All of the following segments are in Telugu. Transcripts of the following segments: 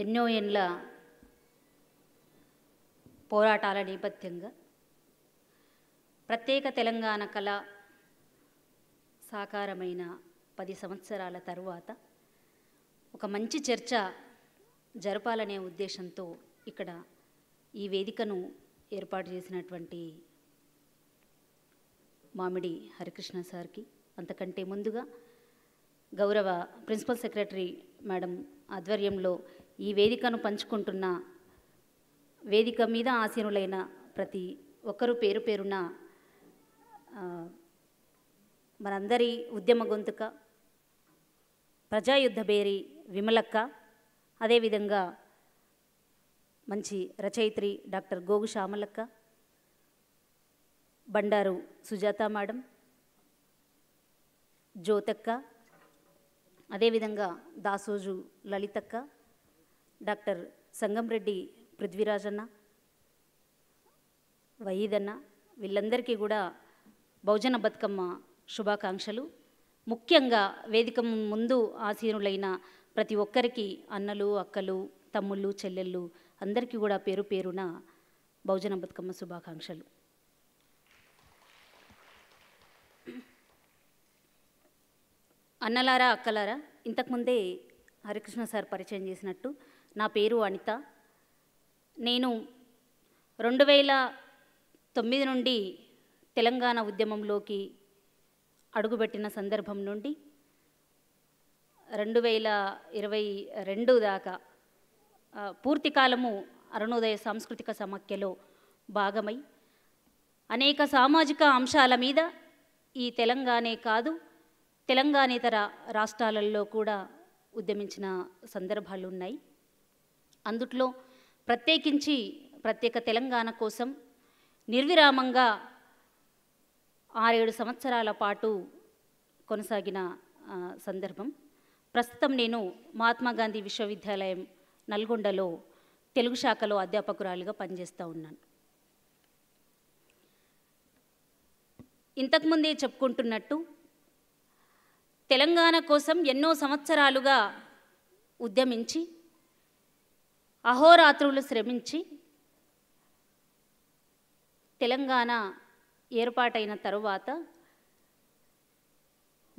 ఎన్నో ఏళ్ళ పోరాటాల నేపథ్యంగా ప్రత్యేక తెలంగాణ కళ సాకారమైన పది సంవత్సరాల తరువాత ఒక మంచి చర్చ జరపాలనే ఉద్దేశంతో ఇక్కడ ఈ వేదికను ఏర్పాటు చేసినటువంటి మామిడి హరికృష్ణ సార్కి అంతకంటే ముందుగా గౌరవ ప్రిన్సిపల్ సెక్రటరీ మేడం ఆధ్వర్యంలో ఈ వేదికను పంచుకుంటున్న వేదిక మీద ఆసీనులైన ప్రతి ఒక్కరు పేరు పేరున మనందరి ఉద్యమ గొంతుక ప్రజాయుద్ధ బేరి విమలక్క అదేవిధంగా మంచి రచయిత్రి డాక్టర్ గోగు శ్యామలక్క బండారు సుజాత మేడం జ్యోతక్క అదేవిధంగా దాసోజు లలితక్క డాక్టర్ సంగంరెడ్డి పృథ్వీరాజన్న వయీదన్న వీళ్ళందరికీ కూడా బహుజన బతుకమ్మ శుభాకాంక్షలు ముఖ్యంగా వేదిక ముందు ఆసీనులైన ప్రతి ఒక్కరికి అన్నలు అక్కలు తమ్ముళ్ళు చెల్లెళ్ళు అందరికీ కూడా పేరు పేరున బహుజన బతుకమ్మ శుభాకాంక్షలు అన్నలారా అక్కలారా ఇంతకుముందే హరికృష్ణ సార్ పరిచయం చేసినట్టు నా పేరు అనిత నేను రెండు వేల తొమ్మిది నుండి తెలంగాణ ఉద్యమంలోకి అడుగుపెట్టిన సందర్భం నుండి రెండు వేల ఇరవై రెండు దాకా పూర్తి కాలము అరుణోదయ సాంస్కృతిక సమాఖ్యలో భాగమై అనేక సామాజిక అంశాల మీద ఈ తెలంగాణే కాదు తెలంగాణేతర రాష్ట్రాలలో కూడా ఉద్యమించిన సందర్భాలు ఉన్నాయి అందుట్లో ప్రత్యేకించి ప్రత్యేక తెలంగాణ కోసం నిర్విరామంగా ఆరేడు సంవత్సరాల పాటు కొనసాగిన సందర్భం ప్రస్తుతం నేను మహాత్మాగాంధీ విశ్వవిద్యాలయం నల్గొండలో తెలుగు శాఖలో అధ్యాపకురాలుగా పనిచేస్తూ ఉన్నాను ఇంతకుముందే చెప్పుకుంటున్నట్టు తెలంగాణ కోసం ఎన్నో సంవత్సరాలుగా ఉద్యమించి అహోరాత్రులు శ్రమించి తెలంగాణ ఏర్పాటైన తరువాత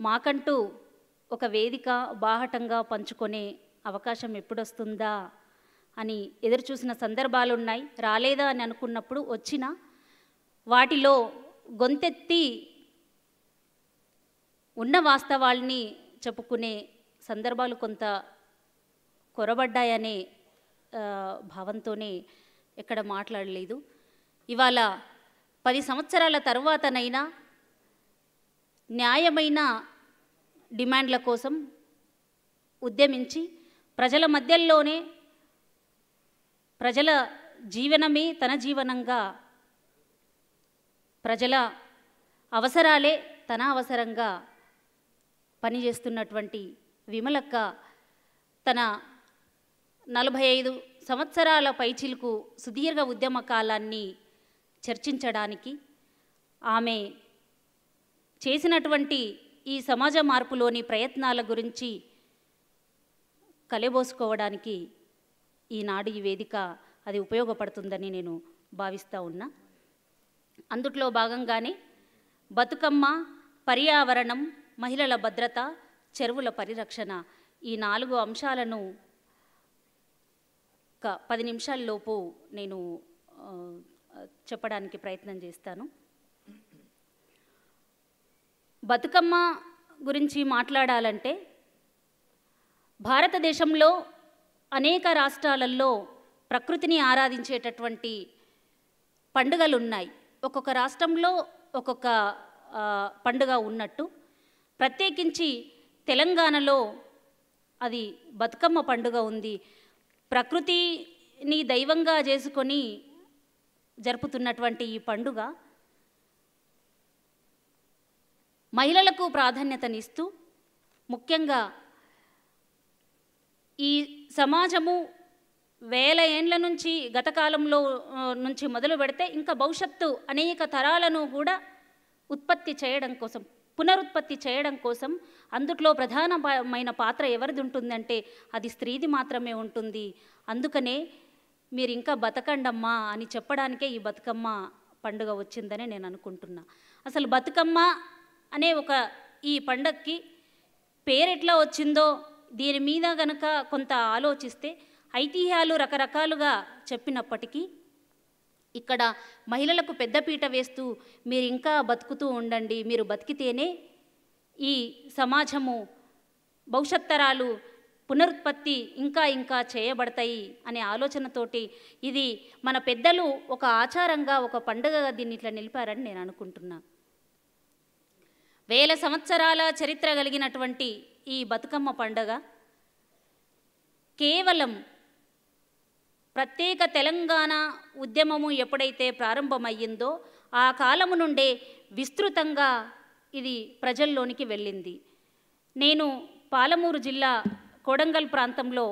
మాకంటూ ఒక వేదిక బాహటంగా పంచుకునే అవకాశం ఎప్పుడొస్తుందా అని ఎదురుచూసిన సందర్భాలు ఉన్నాయి రాలేదా అని అనుకున్నప్పుడు వచ్చిన వాటిలో గొంతెత్తి ఉన్న వాస్తవాల్ని చెప్పుకునే సందర్భాలు కొంత కొరబడ్డాయనే భావంతోనే ఎక్కడ మాట్లాడలేదు ఇవాళ పది సంవత్సరాల తర్వాతనైనా న్యాయమైన డిమాండ్ల కోసం ఉద్యమించి ప్రజల మధ్యలోనే ప్రజల జీవనమే తన జీవనంగా ప్రజల అవసరాలే తన అవసరంగా పనిచేస్తున్నటువంటి విమలక్క తన నలభై ఐదు సంవత్సరాల పైచిలకు సుదీర్ఘ ఉద్యమ కాలాన్ని చర్చించడానికి ఆమె చేసినటువంటి ఈ సమాజ మార్పులోని ప్రయత్నాల గురించి కలెబోసుకోవడానికి ఈనాడు ఈ వేదిక అది ఉపయోగపడుతుందని నేను భావిస్తూ ఉన్నా అందుట్లో భాగంగానే బతుకమ్మ పర్యావరణం మహిళల భద్రత చెరువుల పరిరక్షణ ఈ నాలుగు అంశాలను ఒక పది నిమిషాల్లోపు నేను చెప్పడానికి ప్రయత్నం చేస్తాను బతుకమ్మ గురించి మాట్లాడాలంటే భారతదేశంలో అనేక రాష్ట్రాలలో ప్రకృతిని ఆరాధించేటటువంటి పండుగలు ఉన్నాయి ఒక్కొక్క రాష్ట్రంలో ఒక్కొక్క పండుగ ఉన్నట్టు ప్రత్యేకించి తెలంగాణలో అది బతుకమ్మ పండుగ ఉంది ప్రకృతిని దైవంగా చేసుకొని జరుపుతున్నటువంటి ఈ పండుగ మహిళలకు ప్రాధాన్యతనిస్తూ ముఖ్యంగా ఈ సమాజము వేల ఏండ్ల నుంచి గతకాలంలో నుంచి మొదలు పెడితే ఇంకా భవిష్యత్తు అనేక తరాలను కూడా ఉత్పత్తి చేయడం కోసం పునరుత్పత్తి చేయడం కోసం అందుట్లో ప్రధానమైన పాత్ర ఎవరిది ఉంటుందంటే అది స్త్రీది మాత్రమే ఉంటుంది అందుకనే మీరు ఇంకా బతకండమ్మా అని చెప్పడానికే ఈ బతుకమ్మ పండుగ వచ్చిందని నేను అనుకుంటున్నా అసలు బతుకమ్మ అనే ఒక ఈ పండక్కి పేరెట్లా వచ్చిందో దీని మీద గనక కొంత ఆలోచిస్తే ఐతిహ్యాలు రకరకాలుగా చెప్పినప్పటికీ ఇక్కడ మహిళలకు పెద్దపీట వేస్తూ మీరు ఇంకా బతుకుతూ ఉండండి మీరు బతికితేనే ఈ సమాజము భవిష్యత్తరాలు పునరుత్పత్తి ఇంకా ఇంకా చేయబడతాయి అనే ఆలోచనతోటి ఇది మన పెద్దలు ఒక ఆచారంగా ఒక పండుగగా దీన్ని ఇట్లా నిలిపారని నేను అనుకుంటున్నా వేల సంవత్సరాల చరిత్ర కలిగినటువంటి ఈ బతుకమ్మ పండగ కేవలం ప్రత్యేక తెలంగాణ ఉద్యమము ఎప్పుడైతే ప్రారంభమయ్యిందో ఆ కాలము నుండే విస్తృతంగా ఇది ప్రజల్లోనికి వెళ్ళింది నేను పాలమూరు జిల్లా కొడంగల్ ప్రాంతంలో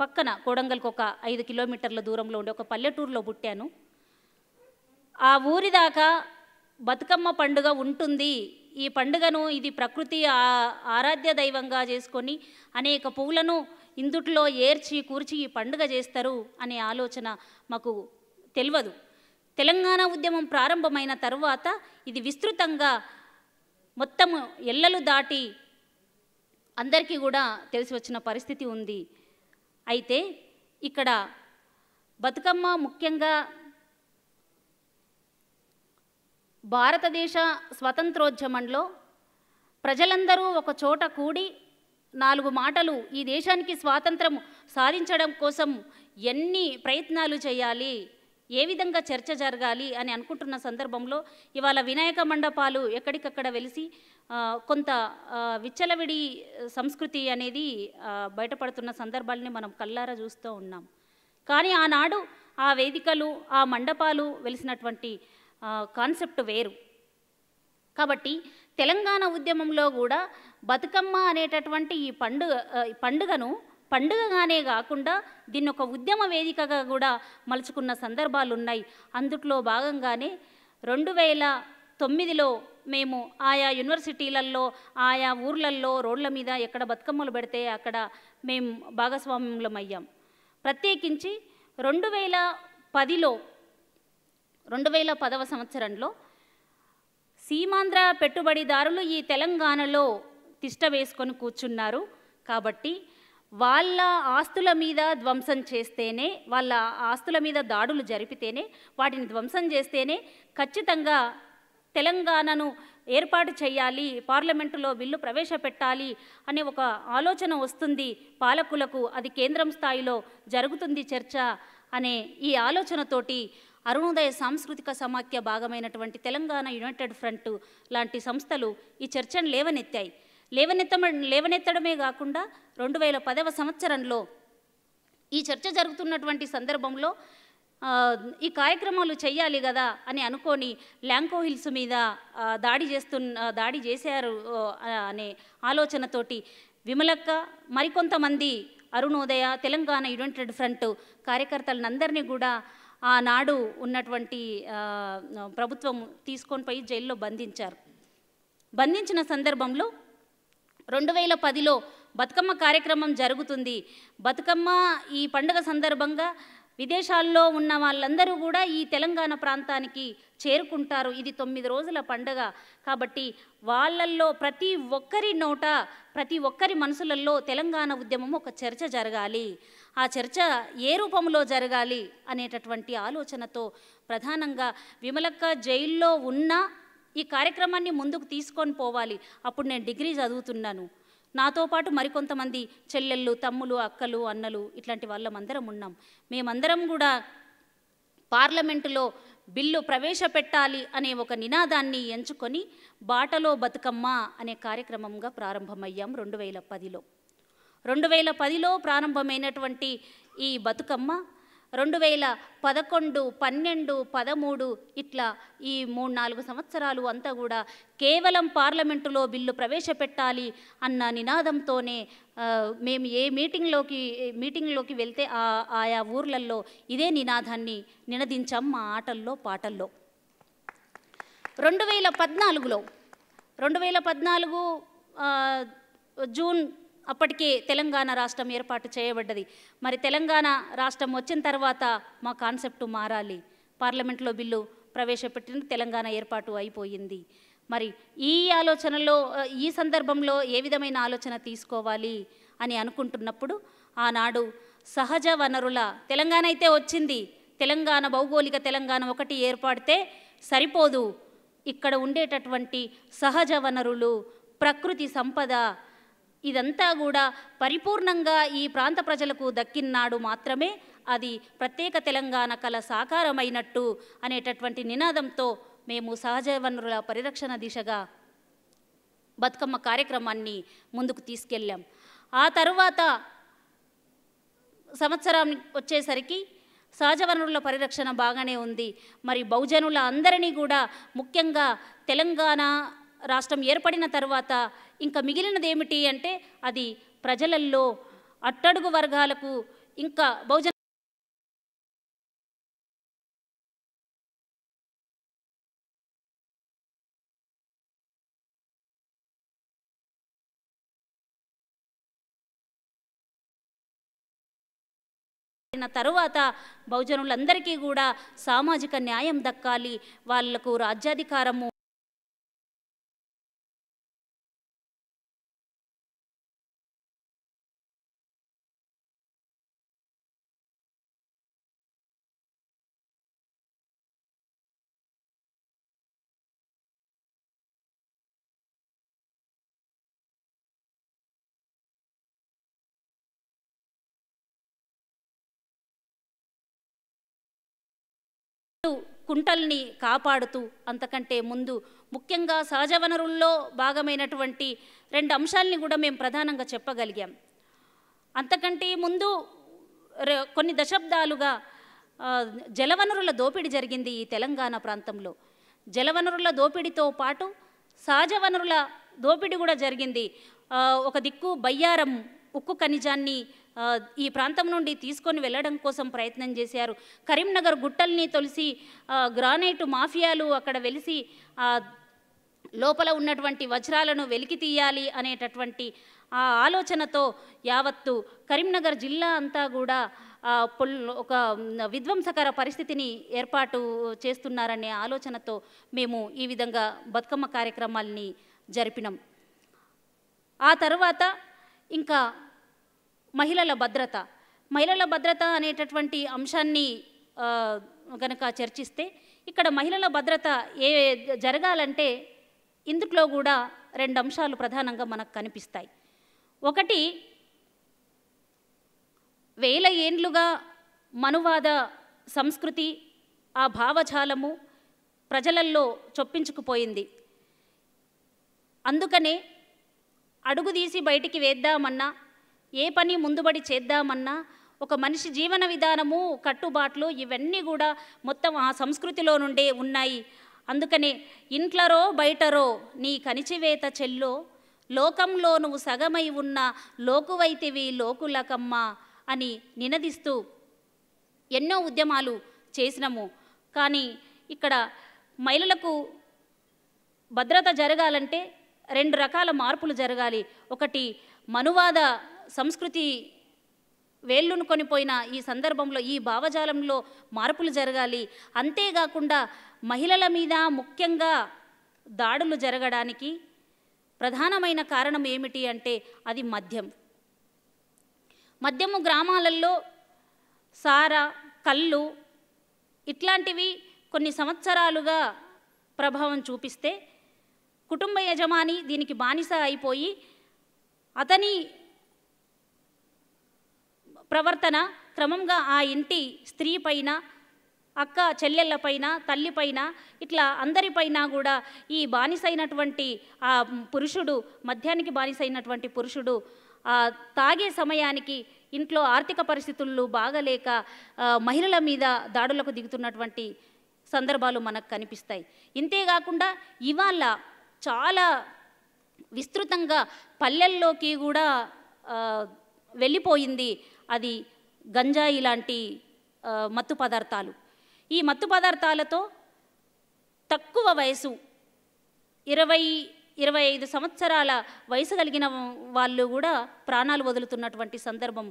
పక్కన కొడంగల్కి ఒక ఐదు కిలోమీటర్ల దూరంలో ఉండే ఒక పల్లెటూరులో పుట్టాను ఆ ఊరి దాకా బతుకమ్మ పండుగ ఉంటుంది ఈ పండుగను ఇది ప్రకృతి ఆరాధ్య దైవంగా చేసుకొని అనేక పువ్వులను ఇందుట్లో ఏర్చి కూర్చి ఈ పండుగ చేస్తారు అనే ఆలోచన మాకు తెలియదు తెలంగాణ ఉద్యమం ప్రారంభమైన తర్వాత ఇది విస్తృతంగా మొత్తము ఎల్లలు దాటి అందరికీ కూడా తెలిసి వచ్చిన పరిస్థితి ఉంది అయితే ఇక్కడ బతుకమ్మ ముఖ్యంగా భారతదేశ స్వతంత్రోద్యమంలో ప్రజలందరూ ఒక చోట కూడి నాలుగు మాటలు ఈ దేశానికి స్వాతంత్రం సాధించడం కోసం ఎన్ని ప్రయత్నాలు చేయాలి ఏ విధంగా చర్చ జరగాలి అని అనుకుంటున్న సందర్భంలో ఇవాళ వినాయక మండపాలు ఎక్కడికక్కడ వెలిసి కొంత విచ్చలవిడి సంస్కృతి అనేది బయటపడుతున్న సందర్భాలని మనం కల్లారా చూస్తూ ఉన్నాం కానీ ఆనాడు ఆ వేదికలు ఆ మండపాలు వెలిసినటువంటి కాన్సెప్ట్ వేరు కాబట్టి తెలంగాణ ఉద్యమంలో కూడా బతుకమ్మ అనేటటువంటి ఈ పండుగ పండుగను పండుగగానే కాకుండా దీన్ని ఒక ఉద్యమ వేదికగా కూడా మలుచుకున్న సందర్భాలు ఉన్నాయి అందుట్లో భాగంగానే రెండు వేల తొమ్మిదిలో మేము ఆయా యూనివర్సిటీలల్లో ఆయా ఊర్లల్లో రోడ్ల మీద ఎక్కడ బతుకమ్మలు పెడితే అక్కడ మేము అయ్యాం ప్రత్యేకించి రెండు వేల పదిలో రెండు వేల పదవ సంవత్సరంలో సీమాంధ్ర పెట్టుబడిదారులు ఈ తెలంగాణలో తిష్ట వేసుకొని కూర్చున్నారు కాబట్టి వాళ్ళ ఆస్తుల మీద ధ్వంసం చేస్తేనే వాళ్ళ ఆస్తుల మీద దాడులు జరిపితేనే వాటిని ధ్వంసం చేస్తేనే ఖచ్చితంగా తెలంగాణను ఏర్పాటు చేయాలి పార్లమెంటులో బిల్లు ప్రవేశపెట్టాలి అనే ఒక ఆలోచన వస్తుంది పాలకులకు అది కేంద్రం స్థాయిలో జరుగుతుంది చర్చ అనే ఈ ఆలోచనతోటి అరుణోదయ సాంస్కృతిక సమాఖ్య భాగమైనటువంటి తెలంగాణ యునైటెడ్ ఫ్రంట్ లాంటి సంస్థలు ఈ చర్చను లేవనెత్తాయి లేవనెత్త లేవనెత్తడమే కాకుండా రెండు వేల పదవ సంవత్సరంలో ఈ చర్చ జరుగుతున్నటువంటి సందర్భంలో ఈ కార్యక్రమాలు చేయాలి కదా అని అనుకొని ల్యాంకో హిల్స్ మీద దాడి చేస్తున్న దాడి చేశారు అనే ఆలోచనతోటి విమలక్క మరికొంతమంది అరుణోదయ తెలంగాణ యునైటెడ్ ఫ్రంట్ కార్యకర్తలందరినీ కూడా ఆనాడు ఉన్నటువంటి ప్రభుత్వం తీసుకొని పోయి జైల్లో బంధించారు బంధించిన సందర్భంలో రెండు వేల పదిలో బతుకమ్మ కార్యక్రమం జరుగుతుంది బతుకమ్మ ఈ పండుగ సందర్భంగా విదేశాల్లో ఉన్న వాళ్ళందరూ కూడా ఈ తెలంగాణ ప్రాంతానికి చేరుకుంటారు ఇది తొమ్మిది రోజుల పండగ కాబట్టి వాళ్ళల్లో ప్రతి ఒక్కరి నోట ప్రతి ఒక్కరి మనసులలో తెలంగాణ ఉద్యమం ఒక చర్చ జరగాలి ఆ చర్చ ఏ రూపంలో జరగాలి అనేటటువంటి ఆలోచనతో ప్రధానంగా విమలక్క జైల్లో ఉన్న ఈ కార్యక్రమాన్ని ముందుకు తీసుకొని పోవాలి అప్పుడు నేను డిగ్రీ చదువుతున్నాను నాతో పాటు మరికొంతమంది చెల్లెళ్ళు తమ్ములు అక్కలు అన్నలు ఇట్లాంటి వాళ్ళం అందరం ఉన్నాం మేమందరం కూడా పార్లమెంటులో బిల్లు ప్రవేశపెట్టాలి అనే ఒక నినాదాన్ని ఎంచుకొని బాటలో బతుకమ్మ అనే కార్యక్రమంగా ప్రారంభమయ్యాం రెండు వేల పదిలో రెండు వేల పదిలో ప్రారంభమైనటువంటి ఈ బతుకమ్మ రెండు వేల పదకొండు పన్నెండు పదమూడు ఇట్లా ఈ మూడు నాలుగు సంవత్సరాలు అంతా కూడా కేవలం పార్లమెంటులో బిల్లు ప్రవేశపెట్టాలి అన్న నినాదంతోనే మేము ఏ మీటింగ్లోకి మీటింగ్లోకి వెళ్తే ఆయా ఊర్లల్లో ఇదే నినాదాన్ని నినదించాం మా ఆటల్లో పాటల్లో రెండు వేల పద్నాలుగులో రెండు వేల పద్నాలుగు జూన్ అప్పటికే తెలంగాణ రాష్ట్రం ఏర్పాటు చేయబడ్డది మరి తెలంగాణ రాష్ట్రం వచ్చిన తర్వాత మా కాన్సెప్ట్ మారాలి పార్లమెంట్లో బిల్లు ప్రవేశపెట్టిన తెలంగాణ ఏర్పాటు అయిపోయింది మరి ఈ ఆలోచనలో ఈ సందర్భంలో ఏ విధమైన ఆలోచన తీసుకోవాలి అని అనుకుంటున్నప్పుడు ఆనాడు సహజ వనరుల తెలంగాణ అయితే వచ్చింది తెలంగాణ భౌగోళిక తెలంగాణ ఒకటి ఏర్పడితే సరిపోదు ఇక్కడ ఉండేటటువంటి సహజ వనరులు ప్రకృతి సంపద ఇదంతా కూడా పరిపూర్ణంగా ఈ ప్రాంత ప్రజలకు దక్కిన్నాడు మాత్రమే అది ప్రత్యేక తెలంగాణ కల సాకారమైనట్టు అనేటటువంటి నినాదంతో మేము సహజ వనరుల పరిరక్షణ దిశగా బతుకమ్మ కార్యక్రమాన్ని ముందుకు తీసుకెళ్ళాం ఆ తరువాత సంవత్సరం వచ్చేసరికి సహజ వనరుల పరిరక్షణ బాగానే ఉంది మరి బహుజనుల అందరినీ కూడా ముఖ్యంగా తెలంగాణ రాష్ట్రం ఏర్పడిన తర్వాత ఇంకా మిగిలినది ఏమిటి అంటే అది ప్రజలల్లో అట్టడుగు వర్గాలకు ఇంకా బహుజన తరువాత బహుజనులందరికీ కూడా సామాజిక న్యాయం దక్కాలి వాళ్లకు రాజ్యాధికారము కుంటల్ని కాపాడుతూ అంతకంటే ముందు ముఖ్యంగా సహజ వనరుల్లో భాగమైనటువంటి రెండు అంశాలని కూడా మేము ప్రధానంగా చెప్పగలిగాం అంతకంటే ముందు కొన్ని దశాబ్దాలుగా జలవనరుల దోపిడీ జరిగింది ఈ తెలంగాణ ప్రాంతంలో జలవనరుల దోపిడీతో పాటు సహజ వనరుల దోపిడీ కూడా జరిగింది ఒక దిక్కు బయ్యారం ఉక్కు ఖనిజాన్ని ఈ ప్రాంతం నుండి తీసుకొని వెళ్ళడం కోసం ప్రయత్నం చేశారు కరీంనగర్ గుట్టల్ని తొలిసి గ్రానైట్ మాఫియాలు అక్కడ వెలిసి లోపల ఉన్నటువంటి వజ్రాలను వెలికి తీయాలి అనేటటువంటి ఆ ఆలోచనతో యావత్తు కరీంనగర్ జిల్లా అంతా కూడా ఒక విధ్వంసకర పరిస్థితిని ఏర్పాటు చేస్తున్నారనే ఆలోచనతో మేము ఈ విధంగా బతుకమ్మ కార్యక్రమాల్ని జరిపినాం ఆ తర్వాత ఇంకా మహిళల భద్రత మహిళల భద్రత అనేటటువంటి అంశాన్ని కనుక చర్చిస్తే ఇక్కడ మహిళల భద్రత ఏ జరగాలంటే ఇందులో కూడా రెండు అంశాలు ప్రధానంగా మనకు కనిపిస్తాయి ఒకటి వేల ఏండ్లుగా మనువాద సంస్కృతి ఆ భావజాలము ప్రజలల్లో చొప్పించుకుపోయింది అందుకనే అడుగు తీసి బయటికి వేద్దామన్నా ఏ పని ముందుబడి చేద్దామన్నా ఒక మనిషి జీవన విధానము కట్టుబాట్లు ఇవన్నీ కూడా మొత్తం ఆ సంస్కృతిలో నుండే ఉన్నాయి అందుకనే ఇంట్లరో బయటరో నీ కనిచివేత చెల్లో లోకంలో నువ్వు సగమై ఉన్న లోకువైతివి లోకులకమ్మ అని నినదిస్తూ ఎన్నో ఉద్యమాలు చేసినాము కానీ ఇక్కడ మహిళలకు భద్రత జరగాలంటే రెండు రకాల మార్పులు జరగాలి ఒకటి మనువాద సంస్కృతి వేళ్ళును కొనిపోయిన ఈ సందర్భంలో ఈ భావజాలంలో మార్పులు జరగాలి అంతేకాకుండా మహిళల మీద ముఖ్యంగా దాడులు జరగడానికి ప్రధానమైన కారణం ఏమిటి అంటే అది మద్యం మద్యము గ్రామాలలో సార కళ్ళు ఇట్లాంటివి కొన్ని సంవత్సరాలుగా ప్రభావం చూపిస్తే కుటుంబ యజమాని దీనికి బానిస అయిపోయి అతని ప్రవర్తన క్రమంగా ఆ ఇంటి స్త్రీ పైన అక్క చెల్లెళ్ళపైన తల్లిపైన ఇట్లా అందరిపైన కూడా ఈ బానిసైనటువంటి ఆ పురుషుడు మధ్యానికి బానిసైనటువంటి పురుషుడు తాగే సమయానికి ఇంట్లో ఆర్థిక పరిస్థితులు బాగలేక మహిళల మీద దాడులకు దిగుతున్నటువంటి సందర్భాలు మనకు కనిపిస్తాయి ఇంతేకాకుండా ఇవాళ చాలా విస్తృతంగా పల్లెల్లోకి కూడా వెళ్ళిపోయింది అది గంజాయి లాంటి మత్తు పదార్థాలు ఈ మత్తు పదార్థాలతో తక్కువ వయసు ఇరవై ఇరవై ఐదు సంవత్సరాల వయసు కలిగిన వాళ్ళు కూడా ప్రాణాలు వదులుతున్నటువంటి సందర్భం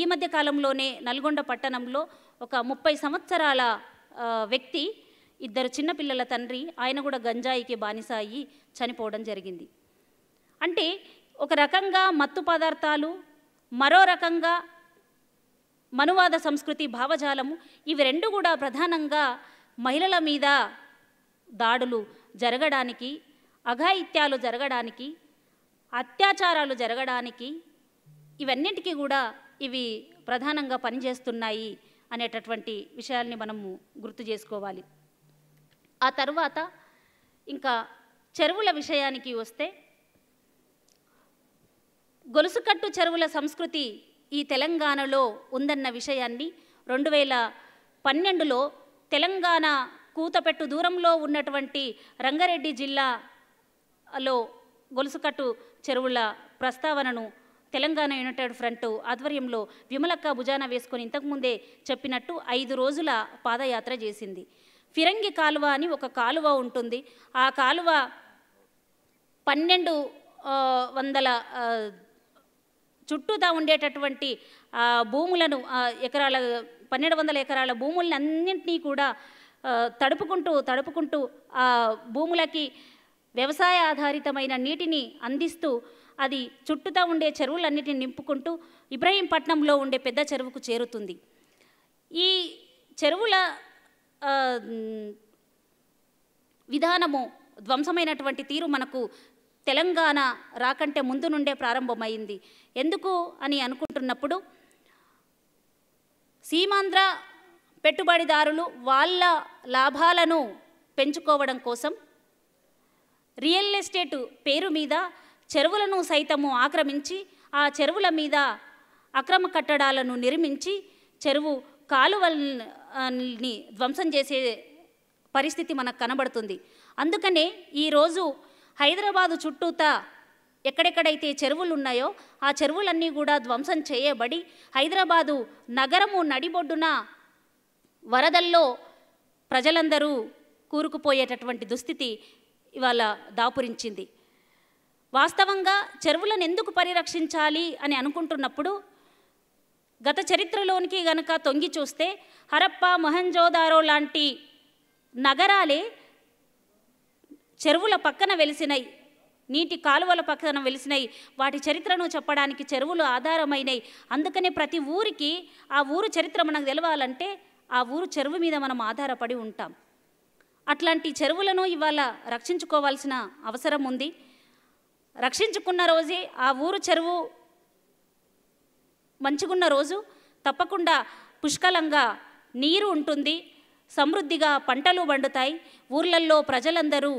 ఈ మధ్య కాలంలోనే నల్గొండ పట్టణంలో ఒక ముప్పై సంవత్సరాల వ్యక్తి ఇద్దరు చిన్నపిల్లల తండ్రి ఆయన కూడా గంజాయికి బానిస అయ్యి చనిపోవడం జరిగింది అంటే ఒక రకంగా మత్తు పదార్థాలు మరో రకంగా మనువాద సంస్కృతి భావజాలము ఇవి రెండు కూడా ప్రధానంగా మహిళల మీద దాడులు జరగడానికి అఘాయిత్యాలు జరగడానికి అత్యాచారాలు జరగడానికి ఇవన్నింటికీ కూడా ఇవి ప్రధానంగా పనిచేస్తున్నాయి అనేటటువంటి విషయాల్ని మనము గుర్తు చేసుకోవాలి ఆ తర్వాత ఇంకా చెరువుల విషయానికి వస్తే గొలుసుకట్టు చెరువుల సంస్కృతి ఈ తెలంగాణలో ఉందన్న విషయాన్ని రెండు వేల పన్నెండులో తెలంగాణ కూతపెట్టు దూరంలో ఉన్నటువంటి రంగారెడ్డి జిల్లాలో గొలుసుకట్టు చెరువుల ప్రస్తావనను తెలంగాణ యునైటెడ్ ఫ్రంట్ ఆధ్వర్యంలో విమలక్క భుజాన వేసుకొని ఇంతకుముందే చెప్పినట్టు ఐదు రోజుల పాదయాత్ర చేసింది ఫిరంగి కాలువ అని ఒక కాలువ ఉంటుంది ఆ కాలువ పన్నెండు వందల చుట్టూతా ఉండేటటువంటి భూములను ఎకరాల పన్నెండు వందల ఎకరాల భూములను అన్నింటినీ కూడా తడుపుకుంటూ తడుపుకుంటూ ఆ భూములకి వ్యవసాయ ఆధారితమైన నీటిని అందిస్తూ అది చుట్టూతా ఉండే చెరువులన్నిటిని నింపుకుంటూ ఇబ్రహీంపట్నంలో ఉండే పెద్ద చెరువుకు చేరుతుంది ఈ చెరువుల విధానము ధ్వంసమైనటువంటి తీరు మనకు తెలంగాణ రాకంటే ముందు నుండే ప్రారంభమైంది ఎందుకు అని అనుకుంటున్నప్పుడు సీమాంధ్ర పెట్టుబడిదారులు వాళ్ళ లాభాలను పెంచుకోవడం కోసం రియల్ ఎస్టేట్ పేరు మీద చెరువులను సైతము ఆక్రమించి ఆ చెరువుల మీద అక్రమ కట్టడాలను నిర్మించి చెరువు కాలువల్ని ధ్వంసం చేసే పరిస్థితి మనకు కనబడుతుంది అందుకనే ఈరోజు హైదరాబాదు చుట్టూతా ఎక్కడెక్కడైతే చెరువులు ఉన్నాయో ఆ చెరువులన్నీ కూడా ధ్వంసం చేయబడి హైదరాబాదు నగరము నడిబొడ్డున వరదల్లో ప్రజలందరూ కూరుకుపోయేటటువంటి దుస్థితి ఇవాళ దాపురించింది వాస్తవంగా చెరువులను ఎందుకు పరిరక్షించాలి అని అనుకుంటున్నప్పుడు గత చరిత్రలోనికి గనక తొంగి చూస్తే హరప్ప మొహంజోదారో లాంటి నగరాలే చెరువుల పక్కన వెలిసినాయి నీటి కాలువల పక్కన వెలిసినాయి వాటి చరిత్రను చెప్పడానికి చెరువులు ఆధారమైనవి అందుకనే ప్రతి ఊరికి ఆ ఊరు చరిత్ర మనకు తెలవాలంటే ఆ ఊరు చెరువు మీద మనం ఆధారపడి ఉంటాం అట్లాంటి చెరువులను ఇవాళ రక్షించుకోవాల్సిన అవసరం ఉంది రక్షించుకున్న రోజే ఆ ఊరు చెరువు మంచిగున్న రోజు తప్పకుండా పుష్కలంగా నీరు ఉంటుంది సమృద్ధిగా పంటలు పండుతాయి ఊర్లల్లో ప్రజలందరూ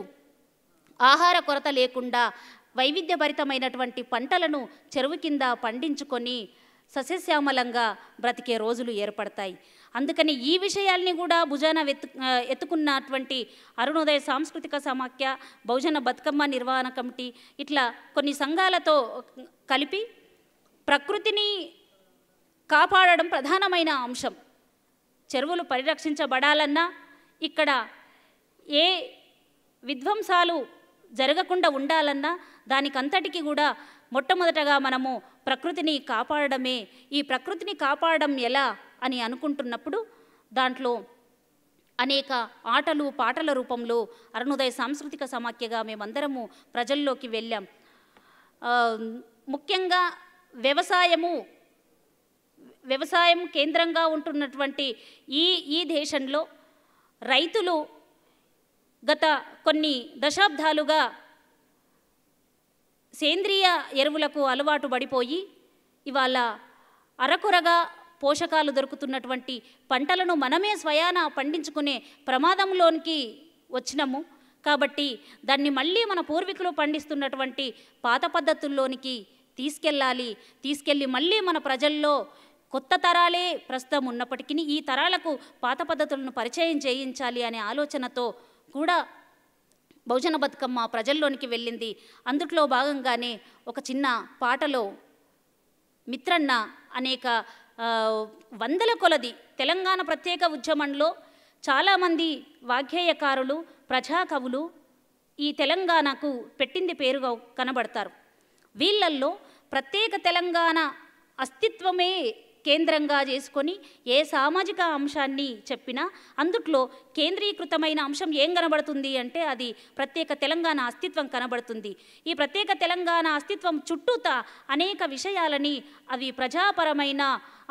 ఆహార కొరత లేకుండా వైవిధ్యభరితమైనటువంటి పంటలను చెరువు కింద పండించుకొని సస్యశ్యామలంగా బ్రతికే రోజులు ఏర్పడతాయి అందుకని ఈ విషయాల్ని కూడా భుజాన వెతు ఎత్తుకున్నటువంటి అరుణోదయ సాంస్కృతిక సమాఖ్య బహుజన బతుకమ్మ నిర్వహణ కమిటీ ఇట్లా కొన్ని సంఘాలతో కలిపి ప్రకృతిని కాపాడడం ప్రధానమైన అంశం చెరువులు పరిరక్షించబడాలన్నా ఇక్కడ ఏ విధ్వంసాలు జరగకుండా ఉండాలన్నా దానికంతటికి కూడా మొట్టమొదటగా మనము ప్రకృతిని కాపాడమే ఈ ప్రకృతిని కాపాడడం ఎలా అని అనుకుంటున్నప్పుడు దాంట్లో అనేక ఆటలు పాటల రూపంలో అరుణోదయ సాంస్కృతిక సమాఖ్యగా మేమందరము ప్రజల్లోకి వెళ్ళాం ముఖ్యంగా వ్యవసాయము వ్యవసాయం కేంద్రంగా ఉంటున్నటువంటి ఈ ఈ దేశంలో రైతులు గత కొన్ని దశాబ్దాలుగా సేంద్రియ ఎరువులకు అలవాటు పడిపోయి ఇవాళ అరకొరగా పోషకాలు దొరుకుతున్నటువంటి పంటలను మనమే స్వయాన పండించుకునే ప్రమాదంలోనికి వచ్చినాము కాబట్టి దాన్ని మళ్ళీ మన పూర్వీకులు పండిస్తున్నటువంటి పాత పద్ధతుల్లోనికి తీసుకెళ్ళాలి తీసుకెళ్ళి మళ్ళీ మన ప్రజల్లో కొత్త తరాలే ప్రస్తుతం ఉన్నప్పటికీ ఈ తరాలకు పాత పద్ధతులను పరిచయం చేయించాలి అనే ఆలోచనతో కూడా బహుజన బతుకమ్మ ప్రజల్లోనికి వెళ్ళింది అందుట్లో భాగంగానే ఒక చిన్న పాటలో మిత్రన్న అనేక వందల కొలది తెలంగాణ ప్రత్యేక ఉద్యమంలో చాలామంది వాగ్గేయకారులు ప్రజాకవులు ఈ తెలంగాణకు పెట్టింది పేరుగా కనబడతారు వీళ్ళల్లో ప్రత్యేక తెలంగాణ అస్తిత్వమే కేంద్రంగా చేసుకొని ఏ సామాజిక అంశాన్ని చెప్పినా అందుట్లో కేంద్రీకృతమైన అంశం ఏం కనబడుతుంది అంటే అది ప్రత్యేక తెలంగాణ అస్తిత్వం కనబడుతుంది ఈ ప్రత్యేక తెలంగాణ అస్తిత్వం చుట్టూత అనేక విషయాలని అవి ప్రజాపరమైన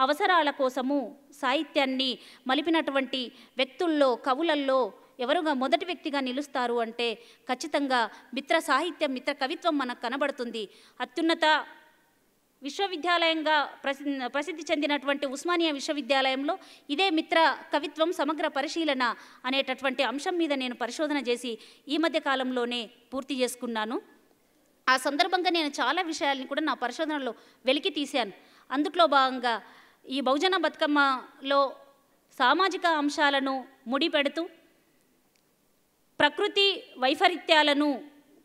అవసరాల కోసము సాహిత్యాన్ని మలిపినటువంటి వ్యక్తుల్లో కవులల్లో ఎవరుగా మొదటి వ్యక్తిగా నిలుస్తారు అంటే ఖచ్చితంగా మిత్ర సాహిత్యం మిత్ర కవిత్వం మనకు కనబడుతుంది అత్యున్నత విశ్వవిద్యాలయంగా ప్రసిద్ధి చెందినటువంటి ఉస్మానియా విశ్వవిద్యాలయంలో ఇదే మిత్ర కవిత్వం సమగ్ర పరిశీలన అనేటటువంటి అంశం మీద నేను పరిశోధన చేసి ఈ మధ్య కాలంలోనే పూర్తి చేసుకున్నాను ఆ సందర్భంగా నేను చాలా విషయాలను కూడా నా పరిశోధనలో వెలికి తీశాను అందుట్లో భాగంగా ఈ బహుజన బతుకమ్మలో సామాజిక అంశాలను ముడిపెడుతూ ప్రకృతి వైపరీత్యాలను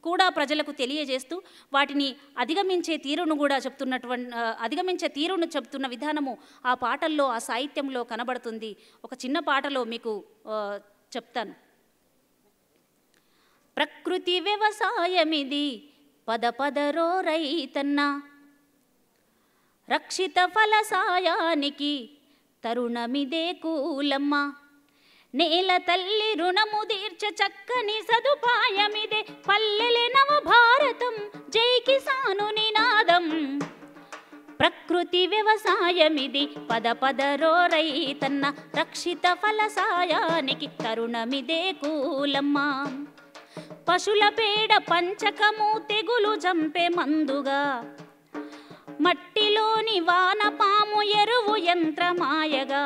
కూడా ప్రజలకు తెలియజేస్తూ వాటిని అధిగమించే తీరును కూడా చెప్తున్నటువంటి అధిగమించే తీరును చెప్తున్న విధానము ఆ పాటల్లో ఆ సాహిత్యంలో కనబడుతుంది ఒక చిన్న పాటలో మీకు చెప్తాను ప్రకృతి వ్యవసాయమిది పద పదరో రైతన్న రక్షిత ఫలసాయానికి తరుణమిదే కూలమ్మ నేల తల్లి రుణము తీర్చ చక్కని సదుపాయమిదే పల్లెలి నవ భారతం జై కిసాను నినాదం ప్రకృతి వ్యవసాయమిది పద పదరో రైతన్న రక్షిత ఫలసాయానికి తరుణమిదే కూలమ్మ పశుల పేడ పంచకము తెగులు చంపే మందుగా మట్టిలోని వానపాము ఎరువు యంత్రమాయగా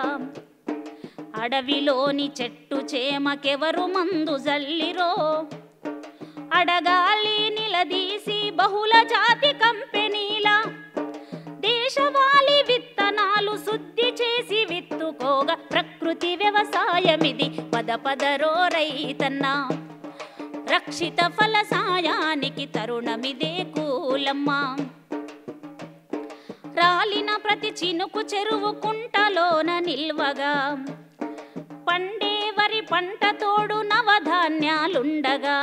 అడవిలోని చెట్టు చేమకెవరు మందు జల్లిరో అడగాలి నిలదీసి బహుళ జాతి కంపెనీల దేశవాలి విత్తనాలు శుద్ధి చేసి విత్తుకోగా ప్రకృతి వ్యవసాయమిది పద పదరో రైతన్నా రక్షిత ఫల సాయానికి తరుణమిదే కూలమ్మా రాలిన ప్రతి చినుకు చెరువు కుంటలోన నిల్వగా పంట తోడు నవధాన్యాలుండగా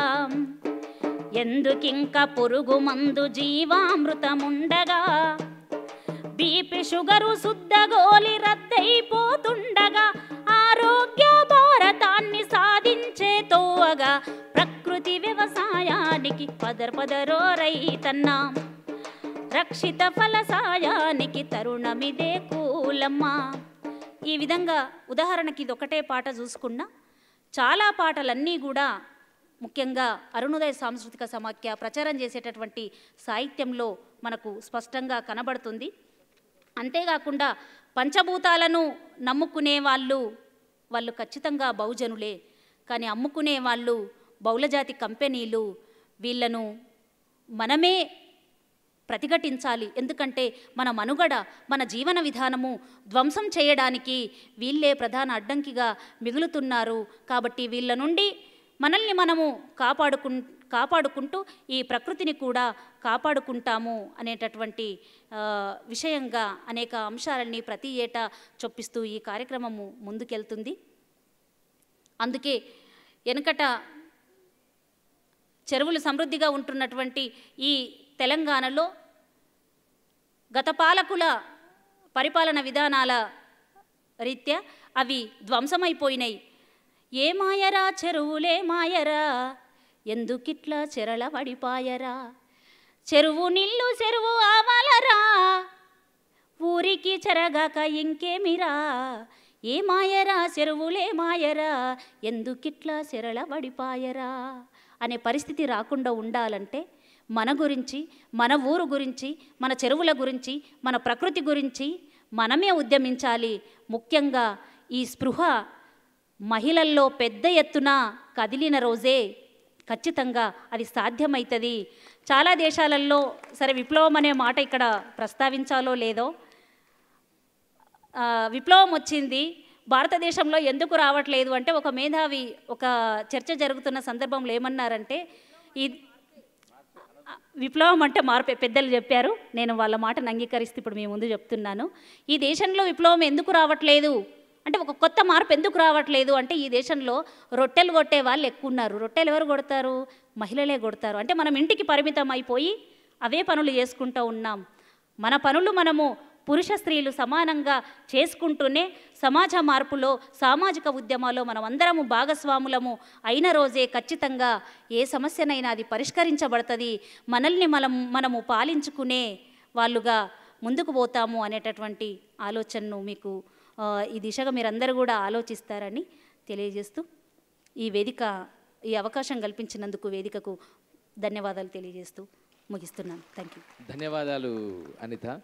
ఎందుకింక పురుగు మందు జీవామృతముండగా బీపీ షుగరు శుద్ధగోలి రద్దయిపోతుండగా ఆరోగ్య భారతాన్ని సాధించే తోవగా ప్రకృతి వ్యవసాయానికి పదర్ పదరో రైతన్నా రక్షిత ఫలసాయానికి తరుణమిదే కూలమ్మా ఈ విధంగా ఉదాహరణకి ఇది ఒకటే పాట చూసుకున్నా చాలా పాటలన్నీ కూడా ముఖ్యంగా అరుణోదయ సాంస్కృతిక సమాఖ్య ప్రచారం చేసేటటువంటి సాహిత్యంలో మనకు స్పష్టంగా కనబడుతుంది అంతేకాకుండా పంచభూతాలను నమ్ముకునే వాళ్ళు వాళ్ళు ఖచ్చితంగా బహుజనులే కానీ అమ్ముకునే వాళ్ళు బహుళజాతి కంపెనీలు వీళ్ళను మనమే ప్రతిఘటించాలి ఎందుకంటే మన మనుగడ మన జీవన విధానము ధ్వంసం చేయడానికి వీళ్ళే ప్రధాన అడ్డంకిగా మిగులుతున్నారు కాబట్టి వీళ్ళ నుండి మనల్ని మనము కాపాడుకు కాపాడుకుంటూ ఈ ప్రకృతిని కూడా కాపాడుకుంటాము అనేటటువంటి విషయంగా అనేక అంశాలన్నీ ప్రతి ఏటా చొప్పిస్తూ ఈ కార్యక్రమము ముందుకెళ్తుంది అందుకే వెనుకట చెరువులు సమృద్ధిగా ఉంటున్నటువంటి ఈ తెలంగాణలో గత పాలకుల పరిపాలన విధానాల రీత్యా అవి ధ్వంసమైపోయినాయి ఏ మాయరా చెరువులే మాయరా ఎందుకిట్లా చెరల పడిపాయరా చెరువు నిల్లు చెరువు ఆవాలరా ఊరికి చెరగాక ఇంకేమిరా ఏ మాయరా చెరువులే మాయరా ఎందుకిట్లా చెరల పడిపాయరా అనే పరిస్థితి రాకుండా ఉండాలంటే మన గురించి మన ఊరు గురించి మన చెరువుల గురించి మన ప్రకృతి గురించి మనమే ఉద్యమించాలి ముఖ్యంగా ఈ స్పృహ మహిళల్లో పెద్ద ఎత్తున కదిలిన రోజే ఖచ్చితంగా అది సాధ్యమవుతుంది చాలా దేశాలలో సరే విప్లవం అనే మాట ఇక్కడ ప్రస్తావించాలో లేదో విప్లవం వచ్చింది భారతదేశంలో ఎందుకు రావట్లేదు అంటే ఒక మేధావి ఒక చర్చ జరుగుతున్న సందర్భంలో ఏమన్నారంటే ఈ విప్లవం అంటే మార్పే పెద్దలు చెప్పారు నేను వాళ్ళ మాటను అంగీకరిస్తే ఇప్పుడు మీ ముందు చెప్తున్నాను ఈ దేశంలో విప్లవం ఎందుకు రావట్లేదు అంటే ఒక కొత్త మార్పు ఎందుకు రావట్లేదు అంటే ఈ దేశంలో రొట్టెలు కొట్టే వాళ్ళు ఎక్కువ ఉన్నారు రొట్టెలు ఎవరు కొడతారు మహిళలే కొడతారు అంటే మనం ఇంటికి పరిమితం అయిపోయి అవే పనులు చేసుకుంటూ ఉన్నాం మన పనులు మనము పురుష స్త్రీలు సమానంగా చేసుకుంటూనే సమాజ మార్పులో సామాజిక ఉద్యమాల్లో మనం అందరము భాగస్వాములము అయిన రోజే ఖచ్చితంగా ఏ సమస్యనైనా అది పరిష్కరించబడుతుంది మనల్ని మనం మనము పాలించుకునే వాళ్ళుగా ముందుకు పోతాము అనేటటువంటి ఆలోచనను మీకు ఈ దిశగా మీరందరూ కూడా ఆలోచిస్తారని తెలియజేస్తూ ఈ వేదిక ఈ అవకాశం కల్పించినందుకు వేదికకు ధన్యవాదాలు తెలియజేస్తూ ముగిస్తున్నాను థ్యాంక్ యూ ధన్యవాదాలు అనిత